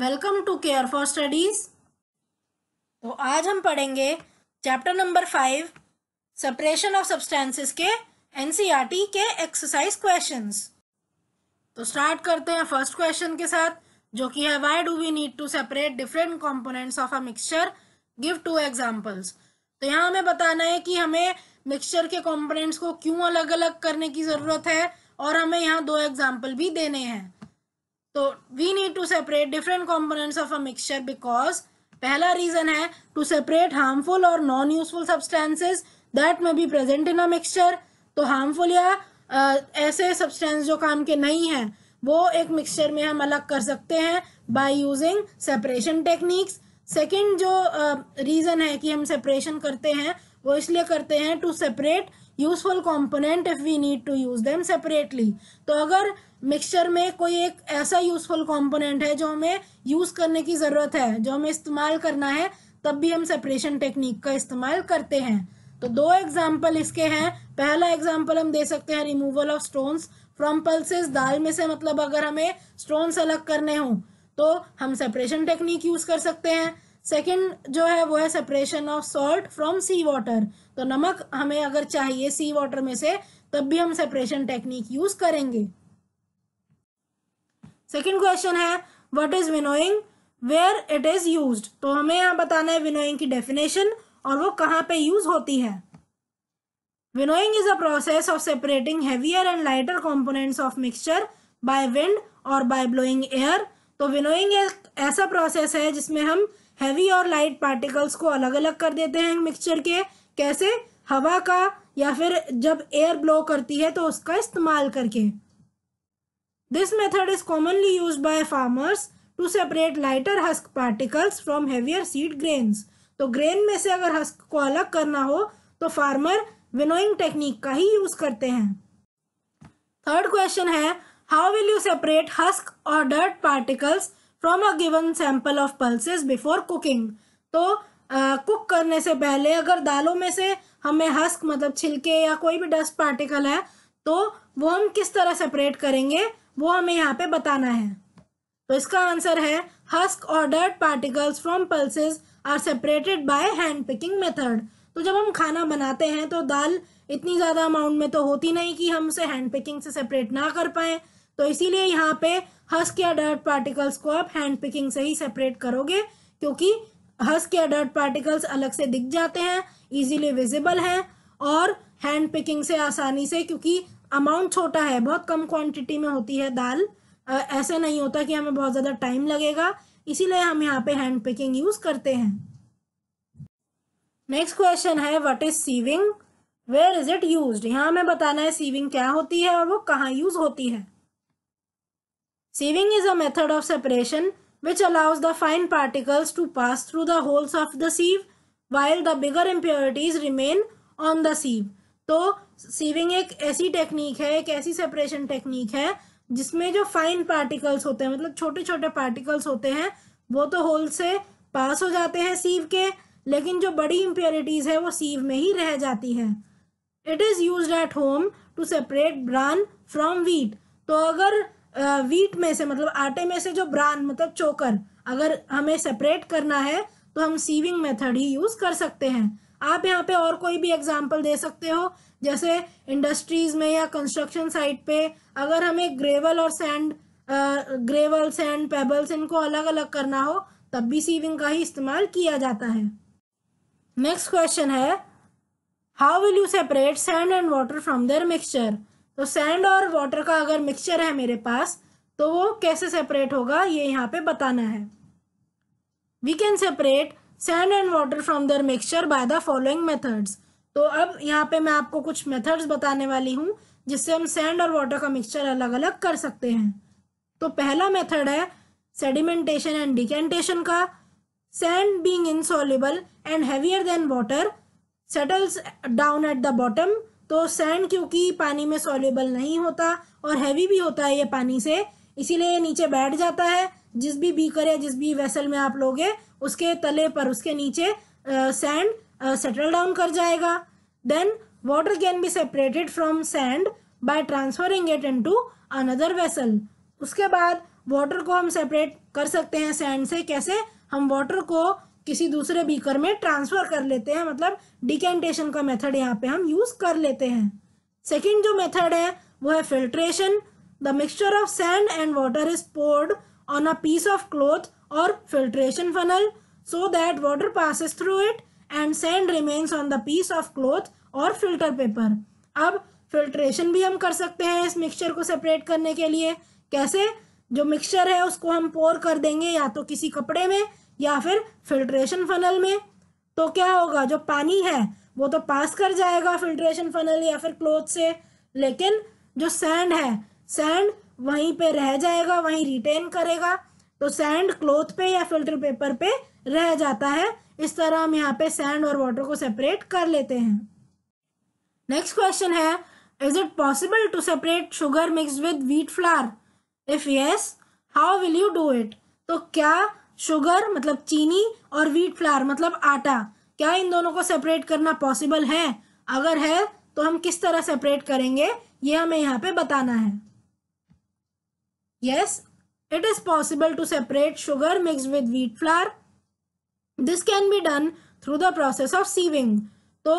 Welcome to care for studies तो आज हम पढ़ेंगे chapter number five separation of substances के एनसीईआरटी e के एक्सरसाइज क्वेश्चंस तो स्टार्ट करते हैं फर्स्ट क्वेश्चन के साथ जो कि है why do we need to separate different components of a mixture give two examples तो यहाँ हमें बताना है कि हमें मिक्सचर के कॉम्पोनेंट्स को क्यों अलग अलग करने की ज़रूरत है और हमें यहाँ दो एग्जाम्पल भी देने हैं तो we need to separate different components of a mixture because पहला रीजन है टू सेपरेट हार्मफुल और non useful substances that may be present in a mixture तो हार्मफुल या ऐसे सब्सटेंस जो काम के नहीं हैं वो एक मिक्सचर में हम अलग कर सकते हैं by using separation techniques second जो रीज़न uh, है कि हम सेपरेशन करते हैं वो इसलिए करते हैं to separate useful component if we need to use them separately तो अगर मिक्सचर में कोई एक ऐसा यूजफुल कॉम्पोनेंट है जो हमें यूज़ करने की ज़रूरत है जो हमें इस्तेमाल करना है तब भी हम सेपरेशन टेक्निक का इस्तेमाल करते हैं तो दो एग्जाम्पल इसके हैं पहला एग्जाम्पल हम दे सकते हैं removal of stones from pulses दाल में से मतलब अगर हमें स्टोन्स अलग करने हों तो हम सेपरेशन टेक्निक यूज़ कर सकते हैं सेकेंड जो है वो है separation of salt from sea water तो नमक हमें अगर चाहिए सी वाटर में से तब भी हम सेपरेशन टेक्निक यूज करेंगे सेकेंड क्वेश्चन है what is winnowing where it is used तो हमें यहाँ बताना है विनोइंग की डेफिनेशन और वो कहाँ पे यूज होती है winnowing is a process of separating heavier and lighter components of mixture by wind और बाय ब्लोइंग एयर तो विनोइंग एक ऐसा प्रोसेस है जिसमें हम हैवी और लाइट पार्टिकल्स को अलग अलग कर देते हैं मिक्सचर के कैसे हवा का या फिर जब एयर ब्लो करती है तो उसका इस्तेमाल करके this method is commonly use by farmers to separate lighter husk particles from heavier seed grains तो ग्रेन में से अगर हस्क को अलग करना हो तो फार्मर विनोइंग टेक्निक का ही यूज करते हैं थर्ड क्वेश्चन है how will you separate husk और डर्ट पार्टिकल्स फ्रॉम तो, a given sample of pulses before cooking तो कुक uh, करने से पहले अगर दालों में से हमें हस्क मतलब छिलके या कोई भी डस्ट पार्टिकल है तो वो हम किस तरह सेपरेट करेंगे वो हमें यहाँ पे बताना है तो इसका आंसर है हस्क और dirt particles from pulses are separated by hand picking method तो जब हम खाना बनाते हैं तो दाल इतनी ज़्यादा अमाउंट में तो होती नहीं कि हम उसे हैंड पिकिंग से सेपरेट ना कर पाएँ तो इसीलिए यहाँ पे हस्क या डर्ट पार्टिकल्स को आप हैंड पिकिंग से ही सेपरेट करोगे क्योंकि हस्क या डर्ट पार्टिकल्स अलग से दिख जाते हैं इजीली विजिबल हैं और हैंड पिकिंग से आसानी से क्योंकि अमाउंट छोटा है बहुत कम क्वांटिटी में होती है दाल ऐसे नहीं होता कि हमें बहुत ज़्यादा टाइम लगेगा इसीलिए हम यहाँ पे हैंड पिकिंग यूज़ करते हैं नेक्स्ट क्वेश्चन है what is sieving where is it use यहाँ हमें बताना है सीविंग क्या होती है और वो कहाँ यूज होती है Sieving is a method of separation which allows the fine particles to pass through the holes of the sieve while the bigger impurities remain on the sieve. तो सीविंग एक ऐसी टेक्निक है एक ऐसी सेपरेशन टेक्निक है जिसमें जो fine particles होते हैं मतलब छोटे छोटे पार्टिकल्स होते हैं वो तो होल से पास हो जाते हैं सीव के लेकिन जो बड़ी इम्प्योरिटीज़ है वो सीव में ही रह जाती है it is use at home to separate bran from wheat तो अगर वीट में से मतलब आटे में से जो ब्रान मतलब चोकर अगर हमें सेपरेट करना है तो हम सीविंग मेथड ही यूज़ कर सकते हैं आप यहाँ पे और कोई भी एग्जाम्पल दे सकते हो जैसे इंडस्ट्रीज़ में या कंस्ट्रक्शन साइट पे अगर हमें ग्रेवल और सैंड ग्रेवल सैंड पेबल्स इनको अलग अलग करना हो तब भी सीविंग का ही इस्तेमाल किया जाता है नेक्स्ट क्वेश्चन है how will you separate sand and water from their mixture तो सैंड और वाटर का अगर मिक्सचर है मेरे पास तो वो कैसे सेपरेट होगा ये यहाँ पे बताना है we can separate sand and water from their mixture by the following methods तो अब यहाँ पे मैं आपको कुछ मेथड्स बताने वाली हूँ जिससे हम सैंड और वाटर का मिक्सचर अलग अलग कर सकते हैं तो पहला मेथड है सेडिमेंटेशन एंड डिकेंटेशन का sand being insoluble and heavier than water settles down at the bottom तो सैंड क्योंकि पानी में सॉल्यूबल नहीं होता और हैवी भी होता है ये पानी से इसीलिए ये नीचे बैठ जाता है जिस भी बीकर या जिस भी वेसल में आप लोगे उसके तले पर उसके नीचे सैंड सेटल डाउन कर जाएगा then water can be separated from sand by transferring it to another vessel उसके बाद वाटर को हम सेपरेट कर सकते हैं सैंड से कैसे हम वाटर को किसी दूसरे बीकर में ट्रांसफर कर लेते हैं मतलब डिकेंटेशन का मेथड यहाँ पे हम यूज कर लेते हैं सेकेंड जो मेथड है वो है filtration the mixture of sand and water is poured on a piece of cloth और filtration funnel so that water passes through it and sand remains on the piece of cloth और filter paper अब filtration भी हम कर सकते हैं इस mixture को सेपरेट करने के लिए कैसे जो मिक्सचर है उसको हम पोर कर देंगे या तो किसी कपड़े में या फिर फिल्ट्रेशन फनल में तो क्या होगा जो पानी है वो तो पास कर जाएगा फिल्ट्रेशन फनल या फिर क्लोथ से लेकिन जो सैंड है सैंड वहीं पे रह जाएगा वहीं रिटेन करेगा तो सैंड क्लोथ पे या फिल्टर पेपर पे रह जाता है इस तरह हम यहाँ पे सैंड और वाटर को सेपरेट कर लेते हैं नेक्स्ट क्वेश्चन है is it possible to separate sugar mix with wheat flour if yes how will you do it तो क्या शुगर मतलब चीनी और व्हीट फ्लावर मतलब आटा क्या इन दोनों को सेपरेट करना पॉसिबल है अगर है तो हम किस तरह सेपरेट करेंगे ये हमें यहाँ पे बताना है yes it is possible to separate sugar mix with wheat flour this can be done through the process of sieving तो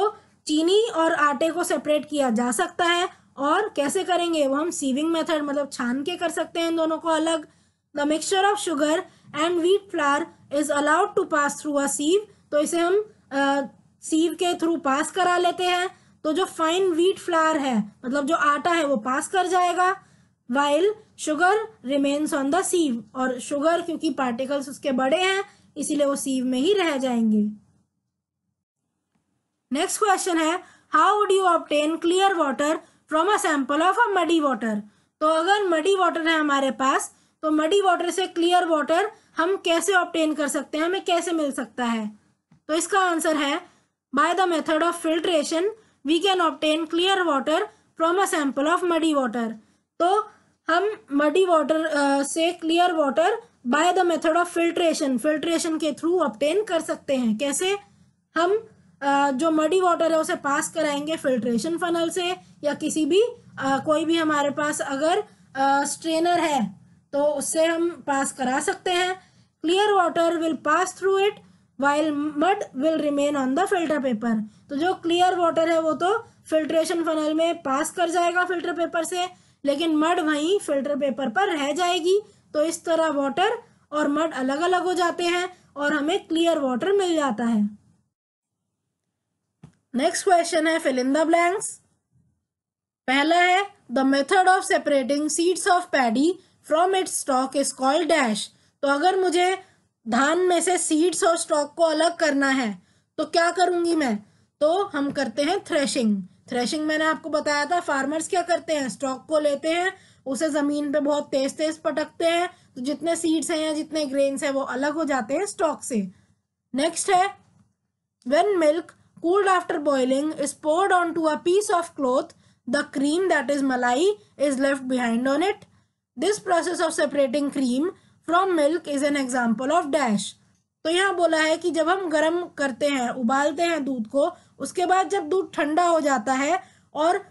चीनी और आटे को सेपरेट किया जा सकता है और कैसे करेंगे वो हम सीविंग मेथड मतलब छान के कर सकते हैं इन दोनों को अलग the mixture of sugar and wheat flour is allowed to pass through a sieve तो इसे हम सीव के थ्रू पास करा लेते हैं तो जो फाइन व्हीट फ्लावर है मतलब जो आटा है वो पास कर जाएगा while sugar remains on the sieve और शुगर क्योंकि पार्टिकल्स उसके बड़े हैं इसीलिए वो सीव में ही रह जाएंगे नेक्स्ट क्वेश्चन है how would you obtain clear water from a sample of a muddy water तो अगर मडी वाटर है हमारे पास तो मडी वाटर से क्लियर वाटर हम कैसे ऑप्टेन कर सकते हैं हमें कैसे मिल सकता है तो इसका आंसर है by the method of filtration we can obtain clear water from a sample of muddy water तो हम मडी वाटर uh, से clear water by the method of filtration filtration के थ्रू ऑप्टेन कर सकते हैं कैसे हम uh, जो मडी वाटर है उसे पास कराएंगे फिल्ट्रेशन फनल से या किसी भी uh, कोई भी हमारे पास अगर स्ट्रेनर uh, है तो उससे हम पास करा सकते हैं clear water will pass through it while mud will remain on the filter paper तो जो क्लियर वाटर है वो तो फिल्ट्रेशन फनल में पास कर जाएगा फिल्टर पेपर से लेकिन मड वहीं फिल्टर पेपर पर रह जाएगी तो इस तरह वाटर और मड अलग अलग हो जाते हैं और हमें क्लियर वाटर मिल जाता है नेक्स्ट क्वेश्चन है फिल इन द ब्लैंक्स पहला है the method of separating seeds of paddy from its stalk is called dash तो अगर मुझे धान में से सीड्स और स्टॉक को अलग करना है तो क्या करूंगी मैं तो हम करते हैं थ्रेशिंग थ्रेशिंग मैंने आपको बताया था फार्मर्स क्या करते हैं स्टॉक को लेते हैं उसे जमीन पे बहुत तेज तेज पटकते हैं तो जितने सीड्स हैं या जितने ग्रेन्स हैं वो अलग हो जाते हैं स्टॉक से नेक्स्ट है when milk after boiling is poured on to a piece of cloth the cream that is malai is left behind on it this process of separating cream from milk is an example of dash तो यहाँ बोला है कि जब हम गर्म करते हैं उबालते हैं दूध को उसके बाद जब दूध ठंडा हो जाता है और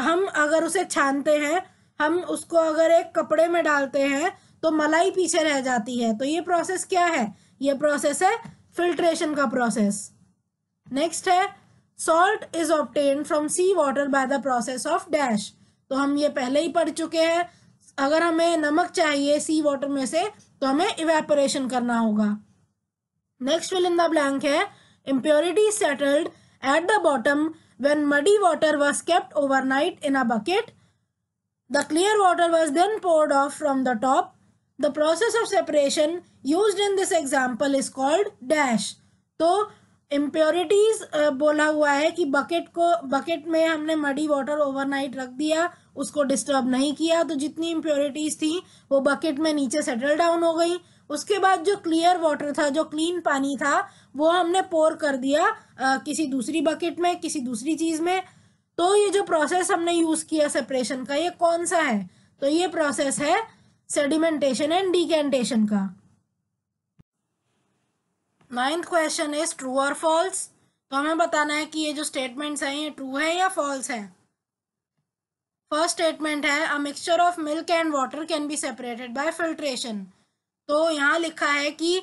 हम अगर उसे छानते हैं हम उसको अगर एक कपड़े में डालते हैं तो मलाई पीछे रह जाती है तो ये प्रोसेस क्या है ये प्रोसेस है फिल्ट्रेशन का प्रोसेस नेक्स्ट है salt is obtained from sea water by the process of dash तो हम ये पहले ही पढ़ चुके हैं अगर हमें नमक चाहिए सी वाटर में से तो हमें इवेपोरेशन करना होगा next fill in the blank है impurity settled at the bottom when muddy water was kept overnight in a bucket the clear water was then poured off from the top the process of separation use in this example is called dash तो impurities बोला हुआ है कि bucket को bucket में हमने muddy water overnight रख दिया उसको डिस्टर्ब नहीं किया तो जितनी इम्प्योरिटीज थी वो बकेट में नीचे सेटल डाउन हो गई उसके बाद जो क्लियर वाटर था जो क्लीन पानी था वो हमने पोर कर दिया आ, किसी दूसरी बकेट में किसी दूसरी चीज में तो ये जो प्रोसेस हमने यूज किया सेपरेशन का ये कौन सा है तो ये प्रोसेस है सेडिमेंटेशन एंड डिकेंटेशन का नाइन्थ क्वेश्चन इज ट्रू और फॉल्स तो हमें बताना है कि ये जो स्टेटमेंट्स हैं ये ट्रू है या फॉल्स है फर्स्ट स्टेटमेंट है a mixture of milk and water can be separated by filtration तो यहाँ लिखा है कि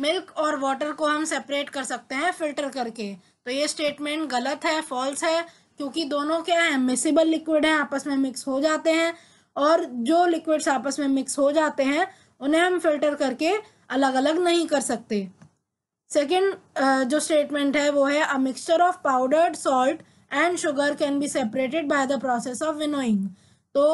मिल्क और वाटर को हम सेपरेट कर सकते हैं फिल्टर करके तो ये स्टेटमेंट गलत है फॉल्स है क्योंकि दोनों क्या है मिसिबल लिक्विड हैं आपस में मिक्स हो जाते हैं और जो लिक्विड्स आपस में मिक्स हो जाते हैं उन्हें हम फिल्टर करके अलग अलग नहीं कर सकते सेकेंड uh, जो स्टेटमेंट है वो है a mixture of powdered salt and sugar can be separated by the process of winnowing तो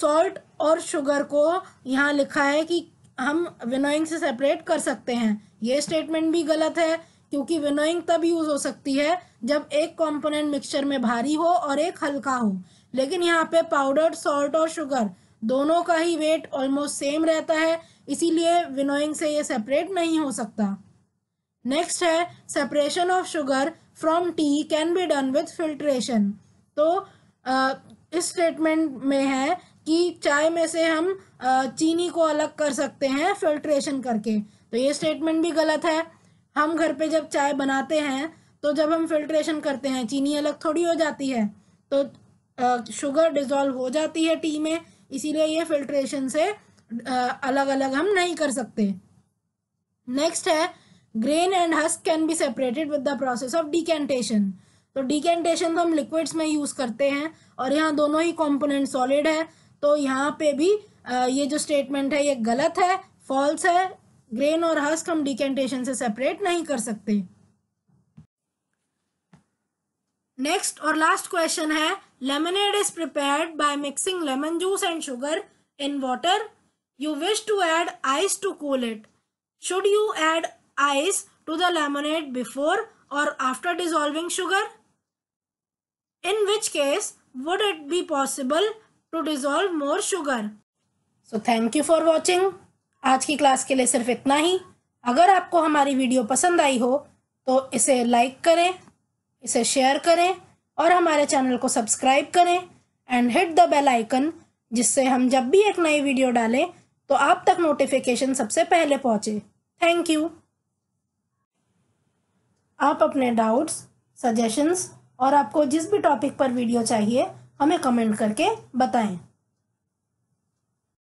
सॉल्ट और शुगर को यहाँ लिखा है कि हम विनोइंग से सेपरेट कर सकते हैं ये स्टेटमेंट भी गलत है क्योंकि विनोइंग तब यूज़ हो सकती है जब एक कंपोनेंट मिक्सचर में भारी हो और एक हल्का हो लेकिन यहाँ पे पाउडर्ड सॉल्ट और शुगर दोनों का ही वेट ऑलमोस्ट सेम रहता है इसीलिए विनोइंग से ये सेपरेट नहीं हो सकता नेक्स्ट है separation of sugar from tea can be done with filtration तो uh, इस स्टेटमेंट में है कि चाय में से हम uh, चीनी को अलग कर सकते हैं फिल्ट्रेशन करके तो ये स्टेटमेंट भी गलत है हम घर पे जब चाय बनाते हैं तो जब हम फिल्ट्रेशन करते हैं चीनी अलग थोड़ी हो जाती है तो शुगर शुगर डिजॉल्व हो जाती है टी में इसीलिए ये फिल्ट्रेशन से uh, अलग अलग हम नहीं कर सकते नेक्स्ट है grain and husk can be separated with the process of decantation तो डिकेंटेशन हम लिक्विड्स में यूज करते हैं और यहाँ दोनों ही कॉम्पोनेंट सॉलिड है तो यहाँ पे भी ये जो स्टेटमेंट है ये गलत है फॉल्स है ग्रेन और हस्क हम डिकेंटेशन से सेपरेट नहीं कर सकते नेक्स्ट और लास्ट क्वेश्चन है lemonade is prepared by mixing lemon juice and sugar in water you wish to add ice to cool it should you add ice to the lemonade before or after dissolving sugar? In which case would it be possible to dissolve more sugar? So thank you for watching. aaj ki class ke liye sirf itna hi agar aapko hamari video pasand aayi ho to ise like kare ise share kare और हमारे channel को subscribe करें and hit the bell icon जिससे हम जब भी एक नई वीडियो डालें तो आप तक नोटिफिकेशन सबसे पहले पहुंचे थैंक यू आप अपने डाउट्स सजेशंस और आपको जिस भी टॉपिक पर वीडियो चाहिए हमें कमेंट करके बताएं